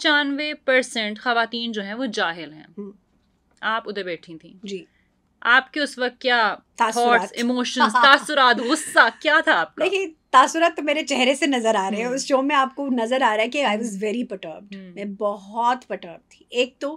पचानवे परसेंट खातन जो हैं वो जाहिल हैं हम्म। आप उधर बैठी थी जी आपके उस वक्त क्या थॉट्स इमोशंस तासुरात गुस्सा क्या था आपका देखिए तासुरात तो मेरे चेहरे से नज़र आ रहे हैं हम्म। उस शो में आपको नज़र आ रहा है कि आई वाज वेरी पटर्ब मैं बहुत पटर्ब थी एक तो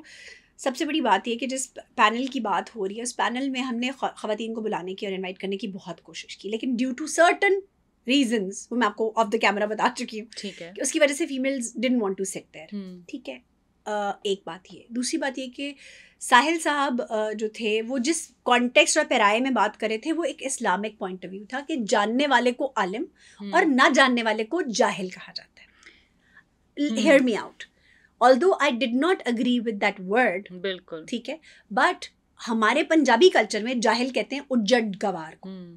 सबसे बड़ी बात यह कि जिस पैनल की बात हो रही है उस पैनल में हमने खातन को बुलाने की और इनवाइट करने की बहुत कोशिश की लेकिन ड्यू टू सर्टन रीजन वो मैं आपको ऑफ द कैमरा बता चुकी हूँ ठीक है उसकी वजह से females didn't want to set there ठीक है uh, एक बात ये दूसरी बात ये कि साहिल साहब uh, जो थे वो जिस कॉन्टेक्स्ट और पैराए में बात करे थे वो एक इस्लामिक पॉइंट ऑफ व्यू था कि जानने वाले को आलिम हम्म। और ना जानने वाले को जाहिल कहा जाता है hear me out although I did not agree with that word बिल्कुल ठीक है बट हमारे पंजाबी कल्चर में जाहिल कहते हैं उज्जड गवार को hmm.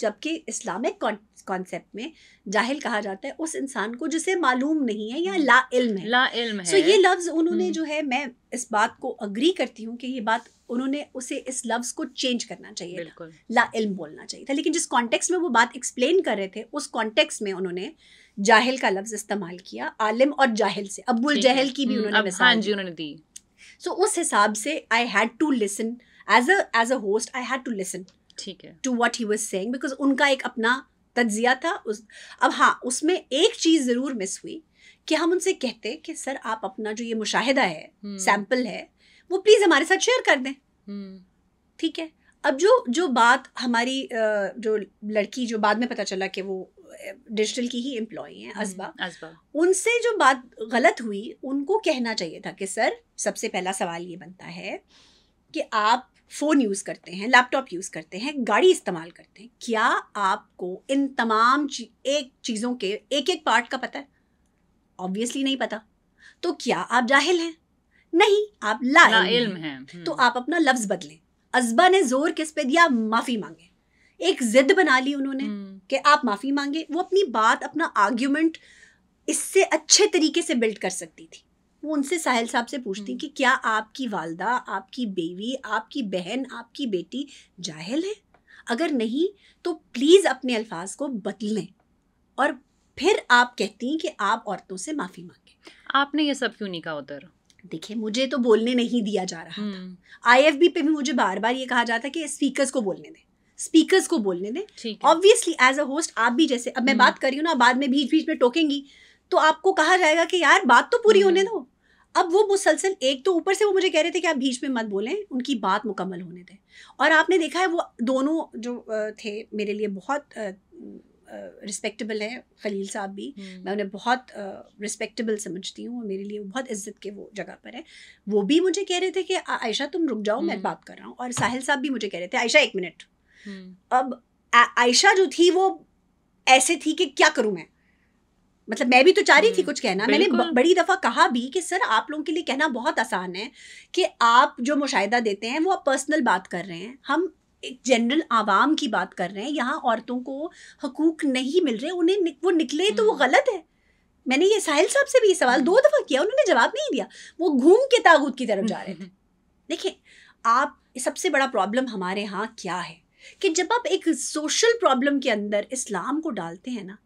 जबकि इस्लामिक कॉन्सेप्ट में जाहिल कहा जाता है उस इंसान को जिसे मालूम नहीं है या हम्म। ला इल्म है ला इल्म है सो so, ये लफ्ज़ उन्होंने हम्म। जो है मैं इस बात को अग्री करती हूँ कि ये बात उन्होंने उसे इस लफ्ज़ को चेंज करना चाहिए था ला इल्म बोलना चाहिए था लेकिन जिस कॉन्टेक्स्ट में वो बात एक्सप्लेन कर रहे थे उस कॉन्टेक्स्ट में उन्होंने जाहिल का लफ्ज़ इस्तेमाल किया आलिम और जाहिल से अबुल जहल की भी हम्म, उन्होंने हाँ जी उन्होंने दी सो उस हिसाब से I had to listen as a as a host I had to listen ठीक है to what he was saying because उनका एक अपना तजिया था उस अब हाँ उसमें एक चीज़ ज़रूर मिस हुई कि हम उनसे कहते कि सर आप अपना जो ये मुशाहिदा है सैम्पल हम्म। है वो प्लीज़ हमारे साथ शेयर कर दें हम्म। ठीक है अब जो जो बात हमारी जो लड़की जो बाद में पता चला कि वो डिजिटल की ही एम्प्लॉय है अजबा असबा उनसे जो बात गलत हुई उनको कहना चाहिए था कि सर सबसे पहला सवाल ये बनता है कि आप फ़ोन यूज़ करते हैं लैपटॉप यूज़ करते हैं गाड़ी इस्तेमाल करते हैं क्या आपको इन तमाम ची, एक चीज़ों के एक एक पार्ट का पता है ऑब्वियसली नहीं पता तो क्या आप जाहिल हैं नहीं आप ला, ला हैं हम्म। तो आप अपना लफ्ज़ बदलें अजबा ने जोर किस पे दिया माफ़ी मांगे एक जिद बना ली उन्होंने हम्म। कि आप माफ़ी मांगे वो अपनी बात अपना आर्ग्यूमेंट इससे अच्छे तरीके से बिल्ड कर सकती थी वो उनसे साहिल साहब से पूछती हम्म। कि क्या आपकी वालदा आपकी बेवी आपकी बहन आपकी बेटी जाहिल है अगर नहीं तो प्लीज़ अपने अल्फाज को बदलें और फिर आप कहती हैं कि आप औरतों से माफ़ी मांगें आपने ये सब क्यों नहीं कहा उधर देखिए मुझे तो बोलने नहीं दिया जा रहा था आईएफबी हम्म। पे भी मुझे बार बार ये कहा जाता कि स्पीकर्स को बोलने दें स्पीकर्स को बोलने दें ऑब्वियसली एज अ होस्ट आप भी जैसे अब मैं हम्म। बात कर रही हूँ ना बाद में बीच बीच में टोकेंगी तो आपको कहा जाएगा कि यार बात तो पूरी होने दो अब वो मुसलसल एक तो ऊपर से वो मुझे कह रहे थे कि आप बीच में मत बोलें उनकी बात मुकम्मल होने दें और आपने देखा है वो दोनों जो थे मेरे लिए बहुत रिस्पेक्टेबल हैं खलील साहब भी हम्म। मैं उन्हें बहुत रिस्पेक्टेबल समझती हूँ मेरे लिए बहुत इज्जत के वो जगह पर है वो भी मुझे कह रहे थे कि आयशा तुम रुक जाओ मैं हम्म। बात कर रहा हूँ और साहिल साहब भी मुझे कह रहे थे आयशा एक मिनट हम्म। अब आयशा जो थी वो ऐसे थी कि क्या करूँ मैं मतलब मैं भी तो चाह रही थी हम्म, कुछ कहना मैंने बड़ी दफ़ा कहा भी कि सर आप लोगों के लिए कहना बहुत आसान है कि आप जो मुशाहिदा देते हैं वो आप पर्सनल बात कर रहे हैं हम एक जनरल आवाम की बात कर रहे हैं यहाँ औरतों को हकूक नहीं मिल रहे उन्हें नि, वो निकले तो वो हम्म। गलत है मैंने ये साहिल साहब से भी ये सवाल दो हम्म। दफ़ा किया उन्होंने जवाब नहीं दिया वो घूम के तागूत की तरफ जा रहे थे देखिए आप सबसे बड़ा प्रॉब्लम हमारे यहाँ क्या है कि जब आप एक सोशल प्रॉब्लम के अंदर इस्लाम को डालते हैं ना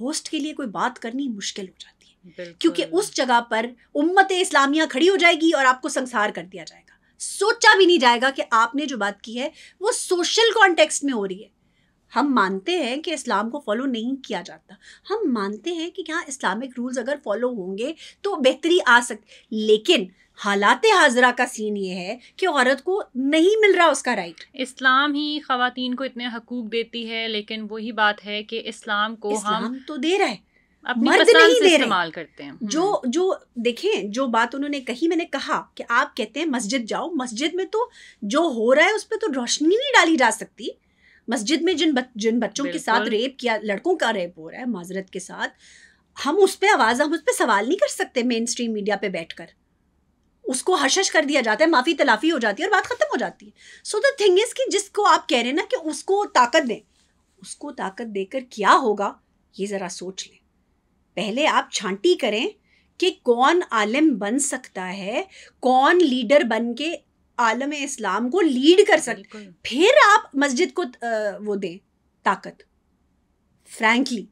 होस्ट के लिए कोई बात करनी मुश्किल हो जाती है क्योंकि उस जगह पर उम्मत इस्लामिया खड़ी हो जाएगी और आपको संसार कर दिया जाएगा सोचा भी नहीं जाएगा कि आपने जो बात की है वो सोशल कॉन्टेक्स्ट में हो रही है हम मानते हैं कि इस्लाम को फॉलो नहीं किया जाता हम मानते हैं कि यहाँ इस्लामिक रूल्स अगर फॉलो होंगे तो बेहतरी आ सकती लेकिन हालात हाजरा का सीन ये है कि औरत को नहीं मिल रहा उसका राइट इस्लाम ही खातन को इतने हकूक देती है लेकिन वही बात है कि इस्लाम को इस्लाम हम तो दे रहा है मर्द नहीं दे इस्तेमाल करते हैं जो हम्म। जो देखें जो बात उन्होंने कही मैंने कहा कि आप कहते हैं मस्जिद जाओ मस्जिद में तो जो हो रहा है उस पर तो रोशनी नहीं डाली जा सकती मस्जिद में जिन बच, जिन बच्चों के साथ रेप किया लड़कों का रेप हो रहा है माजरत के साथ हम उस पर आवाज़ हम उस पर सवाल नहीं कर सकते मेन स्ट्रीम मीडिया पे बैठकर उसको हशश कर दिया जाता है माफ़ी तलाफ़ी हो जाती है और बात ख़त्म हो जाती है सो द थिंग इज़ कि जिसको आप कह रहे हैं ना कि उसको ताकत दें उसको ताकत देकर क्या होगा ये ज़रा सोच लें पहले आप छांटी करें कि कौन आलम बन सकता है कौन लीडर बन के आलम इस्लाम को लीड कर सकते फिर आप मस्जिद को वो दें ताकत फ्रैंकली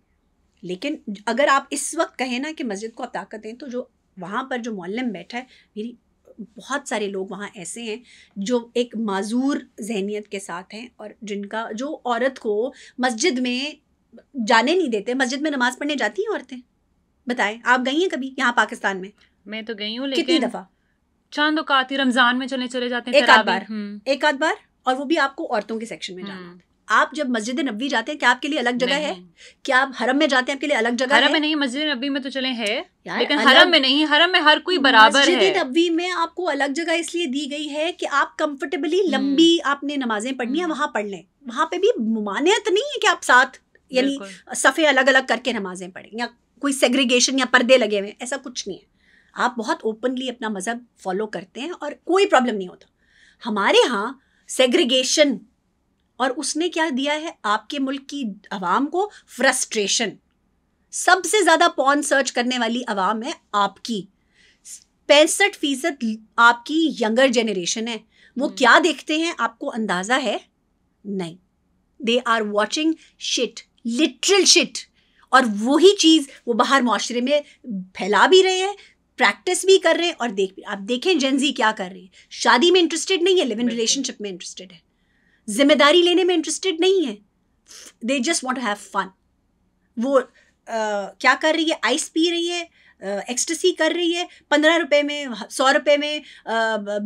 लेकिन अगर आप इस वक्त कहें ना कि मस्जिद को आप ताकत दें तो जो वहाँ पर जो मुल्लम बैठा है मेरी बहुत सारे लोग वहाँ ऐसे हैं जो एक माजूर जहनीत के साथ हैं और जिनका जो औरत को मस्जिद में जाने नहीं देते मस्जिद में नमाज़ पढ़ने जाती हैं औरतें बताएं आप गई हैं कभी यहाँ पाकिस्तान में मैं तो गई हूँ कितनी दफ़ा चांद औकात रमज़ान में चले चले जाते हैं एक आध बार हम्म। एक आध बार और वो भी आपको औरतों के सेक्शन में हम्म। जाना आप जब मस्जिद नबी जाते हैं क्या आपके लिए अलग जगह है क्या आप हरम में जाते हैं आपके लिए अलग जगह हरम में नहीं मस्जिद नबी में तो चले है लेकिन हरम में नहीं हरम में हर कोई बराबर है नबी में आपको अलग जगह इसलिए दी गई है कि आप कंफर्टेबली हम्म। लंबी आपने नमाजें पढ़नी है हम्म। वहां पढ़ लें वहां पे भी मानियत नहीं है कि आप साथ यानी सफ़े अलग अलग करके नमाजें पढ़ें या कोई सेग्रीगेशन या पर्दे लगे हुए ऐसा कुछ नहीं है आप बहुत ओपनली अपना मज़हब फॉलो करते हैं और कोई प्रॉब्लम नहीं होता हमारे यहाँ सेग्रीगेशन और उसने क्या दिया है आपके मुल्क की आवाम को फ्रस्ट्रेशन सबसे ज़्यादा पॉन सर्च करने वाली आवाम है आपकी पैंसठ फीसद आपकी यंगर जनरेशन है वो hmm. क्या देखते हैं आपको अंदाज़ा है नहीं they are watching shit literal shit और वही चीज़ वो बाहर माशरे में फैला भी रहे हैं प्रैक्टिस भी कर रहे हैं और देख भी आप देखें जेंजी क्या कर रही है शादी में इंटरेस्टेड नहीं है लिव इन रिलेशनशिप में इंटरेस्टेड है जिम्मेदारी लेने में इंटरेस्टेड नहीं है they just want have fun वो uh, क्या कर रही है आइस पी रही है एक्सटेसी uh, कर रही है पंद्रह रुपए में सौ रुपए में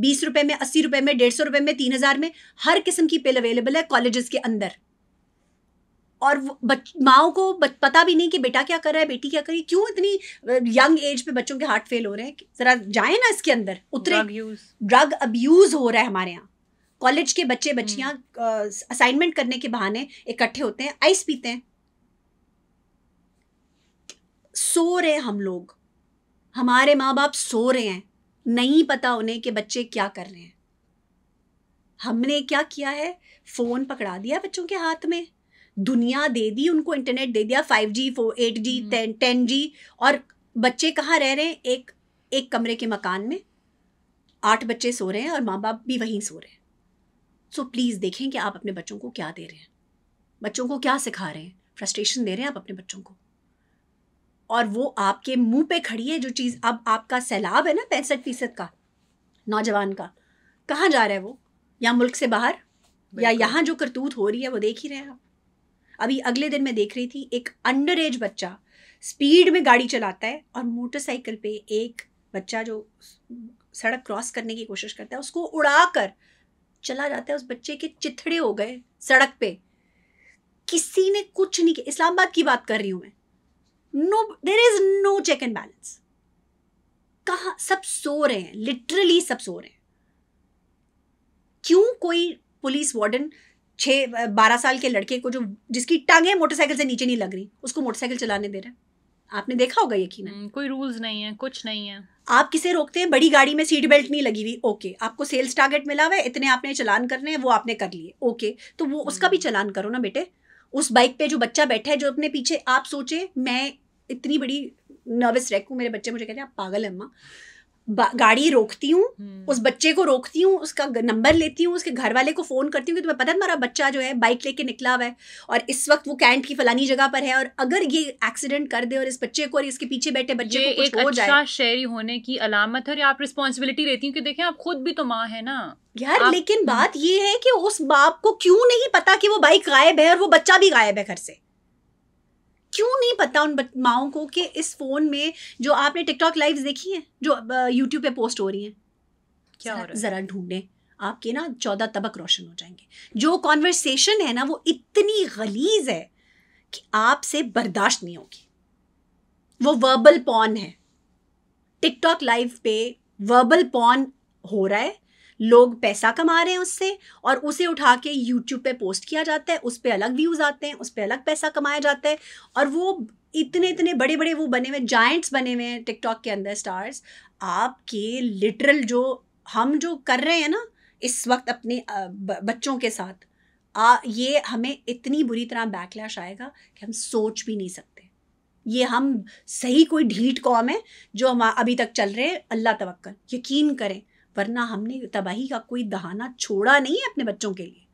बीस uh, रुपए में अस्सी रुपए में डेढ़ सौ रुपए में तीन हज़ार में हर किस्म की पिल अवेलेबल है कॉलेजेस के अंदर और बच माओ को बच, पता भी नहीं कि बेटा क्या कर रहा है बेटी क्या कर रही है क्यों इतनी यंग एज पे बच्चों के हार्ट फेल हो रहे हैं ज़रा जाए ना इसके अंदर उतरे ड्रग अब्यूज़ हो रहा है हमारे यहाँ कॉलेज के बच्चे हम्म। बच्चियां असाइनमेंट करने के बहाने इकट्ठे होते हैं आइस पीते हैं सो रहे हम लोग हमारे माँ बाप सो रहे हैं नहीं पता उन्हें कि बच्चे क्या कर रहे हैं हमने क्या किया है फ़ोन पकड़ा दिया बच्चों के हाथ में दुनिया दे दी उनको इंटरनेट दे दिया five G four eight G ten ten G और बच्चे कहाँ रह रहे हैं एक एक कमरे के मकान में आठ बच्चे सो रहे हैं और माँ बाप भी वहीं सो रहे हैं सो प्लीज़ देखें कि आप अपने बच्चों को क्या दे रहे हैं बच्चों को क्या सिखा रहे हैं फ्रस्ट्रेशन दे रहे हैं आप अपने बच्चों को और वो आपके मुंह पे खड़ी है जो चीज़ अब आपका सैलाब है ना पैंसठ फीसद का नौजवान का कहाँ जा रहा है वो या मुल्क से बाहर या यहाँ जो करतूत हो रही है वो देख ही रहे हैं आप अभी अगले दिन मैं देख रही थी एक अंडर एज बच्चा स्पीड में गाड़ी चलाता है और मोटरसाइकिल पे एक बच्चा जो सड़क क्रॉस करने की कोशिश करता है उसको उड़ा कर चला जाता है उस बच्चे के चिथड़े हो गए सड़क पे किसी ने कुछ नहीं किया इस्लामाबाद की बात कर रही हूं मैं no there is no check and balance कहा सब सो रहे हैं लिटरली सब सो रहे हैं क्यों कोई पुलिस वार्डन छः बारह साल के लड़के को जो जिसकी टांगे मोटरसाइकिल से नीचे नहीं लग रही उसको मोटरसाइकिल चलाने दे रहा है आपने देखा होगा यकीन हम्म, कोई रूल्स नहीं है कुछ नहीं है आप किसे रोकते हैं बड़ी गाड़ी में सीट बेल्ट नहीं लगी हुई ओके आपको सेल्स टारगेट मिला हुआ है इतने आपने चलान करने हैं वो आपने कर लिए ओके तो वो उसका भी हम्म। चलान करो ना बेटे उस बाइक पे जो बच्चा बैठा है जो अपने पीछे आप सोचे मैं इतनी बड़ी नर्वस रैक हूँ मेरे बच्चे मुझे कहते हैं आप पागल है अम्मा गाड़ी रोकती हूँ हम्म। उस बच्चे को रोकती हूँ उसका नंबर लेती हूँ उसके घर वाले को फ़ोन करती हूँ कि तुम्हें पता है तुम्हारा बच्चा जो है बाइक लेके निकला हुआ है और इस वक्त वो कैंट की फलानी जगह पर है और अगर ये एक्सीडेंट कर दे और इस बच्चे को और इसके पीछे बैठे बच्चे को कुछ एक हो अच्छा शहरी होने की अलामत है और आप रिस्पॉन्सिबिलिटी लेती हूँ कि देखें आप खुद भी तो माँ है ना यार लेकिन हम्म। बात ये है कि उस बाप को क्यों नहीं पता कि वो बाइक गायब है और वो बच्चा भी गायब है घर से क्यों नहीं पता उन माओ को कि इस फ़ोन में जो आपने टिकटॉक लाइव देखी है जो यूट्यूब पे पोस्ट हो रही है क्या हो रहा है ज़रा ढूंढें आपके ना चौदह तबक रोशन हो जाएंगे जो कॉन्वर्सेशन है ना वो इतनी गलीज है कि आपसे बर्दाश्त नहीं होगी वो वर्बल पॉन है टिकटॉक लाइव पे वर्बल पॉन हो रहा है लोग पैसा कमा रहे हैं उससे और उसे उठा के यूट्यूब पे पोस्ट किया जाता है उस पर अलग व्यूज़ आते हैं उस पर अलग पैसा कमाया जाता है और वो इतने इतने बड़े बड़े वो बने हुए जाइंट्स बने हुए हैं टिकटॉक के अंदर स्टार्स आपके लिटरल जो हम जो कर रहे हैं ना इस वक्त अपने बच्चों के साथ आ, ये हमें इतनी बुरी तरह बैकलैश आएगा कि हम सोच भी नहीं सकते ये हम सही कोई ढीठ कौम है जो हम अभी तक चल रहे हैं अल्लाह तवक्ल यकीन करें वरना हमने तबाही का कोई दहाना छोड़ा नहीं है अपने बच्चों के लिए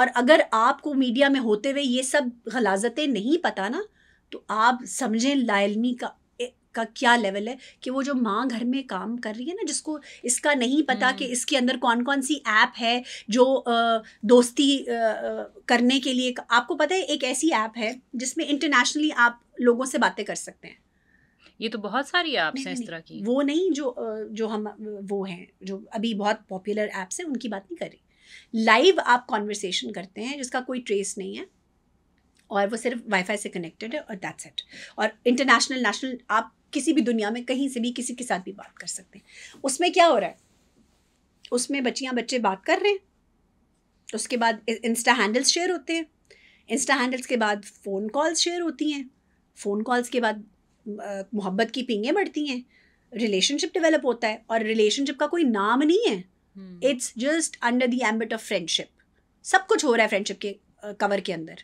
और अगर आपको मीडिया में होते हुए ये सब गलाजतें नहीं पता ना तो आप समझें लाइलमी का का क्या लेवल है कि वो जो माँ घर में काम कर रही है ना जिसको इसका नहीं पता कि हम्म। इसके अंदर कौन कौन सी ऐप है जो दोस्ती करने के लिए आपको पता है एक ऐसी ऐप है जिसमें इंटरनेशनली आप लोगों से बातें कर सकते हैं ये तो बहुत सारी ऐप्स हैं इस तरह की वो नहीं जो जो हम वो हैं जो अभी बहुत पॉपुलर ऐप्स हैं उनकी बात नहीं कर रही लाइव आप कॉन्वर्सेशन करते हैं जिसका कोई ट्रेस नहीं है और वो सिर्फ वाईफाई से कनेक्टेड है और दैट्स इट और इंटरनेशनल नेशनल आप किसी भी दुनिया में कहीं से भी किसी के साथ भी बात कर सकते हैं उसमें क्या हो रहा है उसमें बच्चियाँ बच्चे बात कर रहे हैं उसके बाद इंस्टा हैंडल्स शेयर होते हैं इंस्टा हैंडल्स के बाद फ़ोन कॉल्स शेयर होती हैं फ़ोन कॉल्स के बाद मोहब्बत की पिंगे बढ़ती हैं रिलेशनशिप डेवलप होता है और रिलेशनशिप का कोई नाम नहीं है it's just under the ambit of friendship सब कुछ हो रहा है फ्रेंडशिप के कवर uh, के अंदर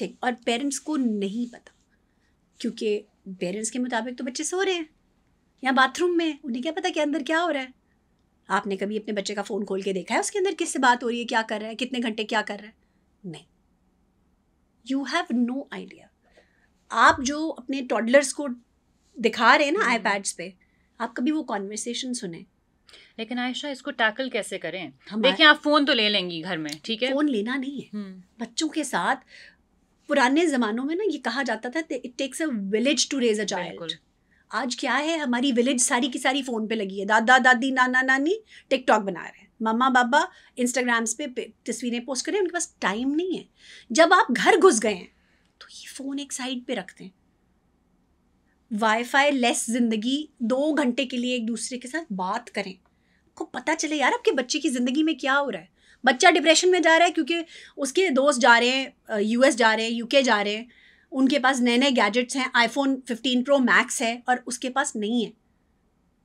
थिंग और पेरेंट्स को नहीं पता क्योंकि पेरेंट्स के मुताबिक तो बच्चे सो रहे हैं या बाथरूम में उन्हें क्या पता कि अंदर क्या हो रहा है आपने कभी अपने बच्चे का फ़ोन खोल के देखा है उसके अंदर किससे बात हो रही है क्या कर रहा है कितने घंटे क्या कर रहा है नहीं यू हैव नो आइडिया आप जो अपने टॉडलर्स को दिखा रहे हैं ना आईपैड्स हम्म। पे आप कभी वो कॉन्वर्सेशन सुने लेकिन आयशा इसको टैकल कैसे करें देखिए आप फोन तो ले लेंगी घर में ठीक है फोन लेना नहीं है हम्म। बच्चों के साथ पुराने जमानों में ना ये कहा जाता था it takes a village to raise a child आज क्या है हमारी विलेज सारी की सारी फ़ोन पे लगी है दादा दादी नाना नानी टिकटॉक बना रहे हैं मम्मा बाबा इंस्टाग्राम्स पे तस्वीरें पोस्ट करें उनके पास टाइम नहीं है जब आप घर घुस गए हैं तो ये फ़ोन एक साइड पे रखते हैं वाईफाई लेस ज़िंदगी दो घंटे के लिए एक दूसरे के साथ बात करें आपको पता चले यार आपके बच्चे की ज़िंदगी में क्या हो रहा है बच्चा डिप्रेशन में जा रहा है क्योंकि उसके दोस्त जा रहे हैं यू जा रहे हैं यूके जा रहे हैं उनके पास नए नए गैजेट्स हैं आईफोन फिफ्टीन प्रो मैक्स है और उसके पास नहीं है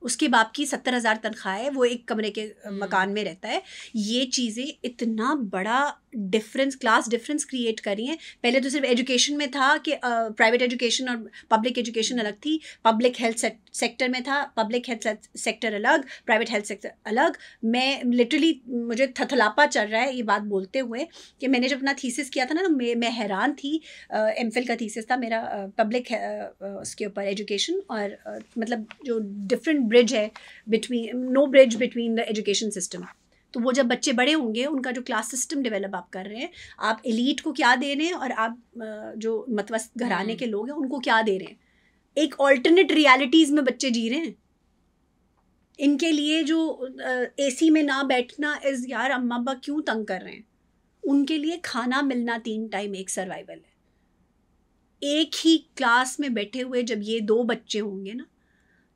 उसके बाप की सत्तर हज़ार तनख्वाह है वो एक कमरे के मकान में रहता है ये चीज़ें इतना बड़ा डिफरेंस क्लास डिफरेंस क्रिएट करी हैं पहले तो सिर्फ एजुकेशन में था कि प्राइवेट एजुकेशन और पब्लिक एजुकेशन अलग थी पब्लिक हेल्थ सेक्टर में था पब्लिक हेल्थ सेक्टर अलग प्राइवेट हेल्थ सेक्टर अलग मैं लिटरली मुझे थथलापा चल रहा है ये बात बोलते हुए कि मैंने जब अपना थीसिस किया था ना तो मैं मैं हैरान थी एम का थीसिस था मेरा पब्लिक उसके ऊपर एजुकेशन और मतलब जो डिफरेंट ब्रिज है between no bridge between the education system तो वो जब बच्चे बड़े होंगे उनका जो क्लास सिस्टम डेवलप आप कर रहे हैं आप एलीट को क्या दे रहे हैं और आप जो मतवस्त घराने हम्म। के लोग हैं उनको क्या दे रहे हैं एक ऑल्टरनेट रियलिटीज़ में बच्चे जी रहे हैं इनके लिए जो ए में ना बैठना इज़ यार अम्मा अब्बा क्यों तंग कर रहे हैं उनके लिए खाना मिलना तीन टाइम एक सर्वाइवल है एक ही क्लास में बैठे हुए जब ये दो बच्चे होंगे ना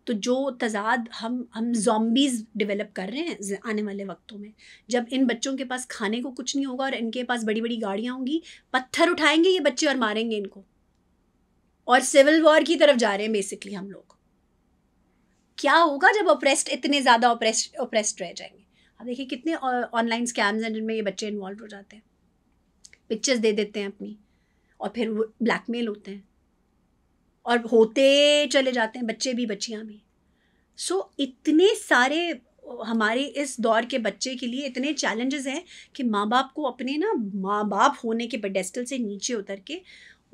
तो जो तजाद हम हम जॉम्बीज़ डेवलप कर रहे हैं आने वाले वक्तों में जब इन बच्चों के पास खाने को कुछ नहीं होगा और इनके पास बड़ी बड़ी गाड़ियाँ होंगी पत्थर उठाएंगे ये बच्चे और मारेंगे इनको और सिविल वॉर की तरफ जा रहे हैं बेसिकली हम लोग क्या होगा जब ओप्रेस्ड इतने ज़्यादा ओप्रेस्ड ओप्रेस्ड रह जाएंगे अब देखिए कितने ऑनलाइन स्कैम्स हैं जिनमें ये बच्चे इन्वॉल्व हो जाते हैं पिक्चर्स दे देते हैं अपनी और फिर वो ब्लैकमेल होते हैं और होते चले जाते हैं बच्चे भी बच्चियाँ भी सो so, इतने सारे हमारे इस दौर के बच्चे के लिए इतने चैलेंजेस हैं कि माँ बाप को अपने ना माँ बाप होने के पेडेस्टल से नीचे उतर के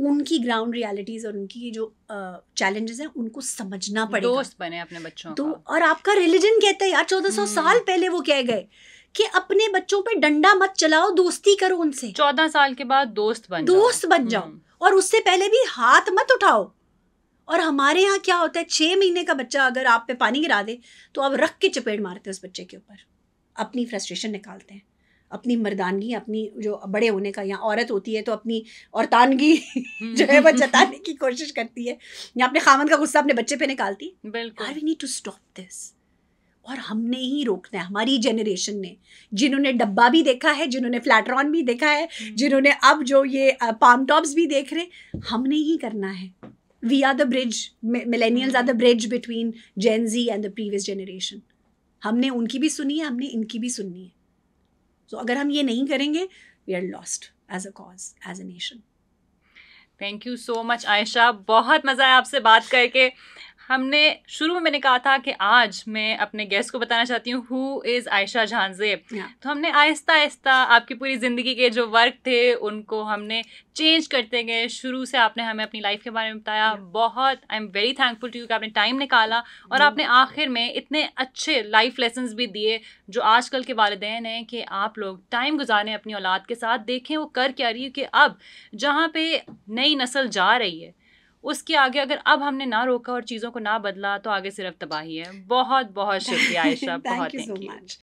उनकी ग्राउंड रियलिटीज़ और उनकी जो चैलेंजेस हैं उनको समझना पड़ेगा दोस्त बने अपने बच्चों तो और आपका रिलीजन कहता है यार चौदह सौ हम्म। साल पहले वो कह गए कि अपने बच्चों पे डंडा मत चलाओ दोस्ती करो उनसे चौदह साल के बाद दोस्त बन दोस्त बन जाओ हम्म। और उससे पहले भी हाथ मत उठाओ और हमारे यहाँ क्या होता है छः महीने का बच्चा अगर आप पे पानी गिरा दे तो आप रख के चपेट मारते हैं उस बच्चे के ऊपर अपनी फ्रस्ट्रेशन निकालते हैं अपनी मर्दानगी अपनी जो बड़े होने का या औरत होती है तो अपनी औरतानगी जो है वो जताने की कोशिश करती है या अपने खामन का गुस्सा अपने बच्चे पे निकालती है बिल्कुल we need to stop this और हमने ही रोकना है हमारी जनरेशन ने जिन्होंने डब्बा भी देखा है जिन्होंने फ्लैटरॉन भी देखा है हम्म। जिन्होंने अब जो ये पाम टॉप्स भी देख रहे हमने ही करना है we are the bridge millennials are the hmm. bridge between gen z and the previous generation हमने उनकी भी सुनी है हमने इनकी भी सुननी है सो so, अगर हम ये नहीं करेंगे we are lost as a cause as a nation thank you so much Ayesha बहुत मज़ा आया आपसे बात करके हमने शुरू में मैंने कहा था कि आज मैं अपने गेस्ट को बताना चाहती हूँ हु इज़ आयशा झांजे तो हमने आहिस्ता आहिस्ता आपकी पूरी ज़िंदगी के जो वर्क थे उनको हमने चेंज करते गए शुरू से आपने हमें अपनी लाइफ के बारे में बताया बहुत I am very thankful to you कि आपने टाइम निकाला और आपने आखिर में इतने अच्छे लाइफ लेसन भी दिए जो आजकल के वालदेन हैं कि आप लोग टाइम गुजारें अपनी औलाद के साथ देखें वो कर क्या रही है कि अब जहाँ पे नई नस्ल जा रही है उसके आगे अगर अब हमने ना रोका और चीज़ों को ना बदला तो आगे सिर्फ तबाही है बहुत बहुत शुक्रिया आयशा बहुत थैंक यू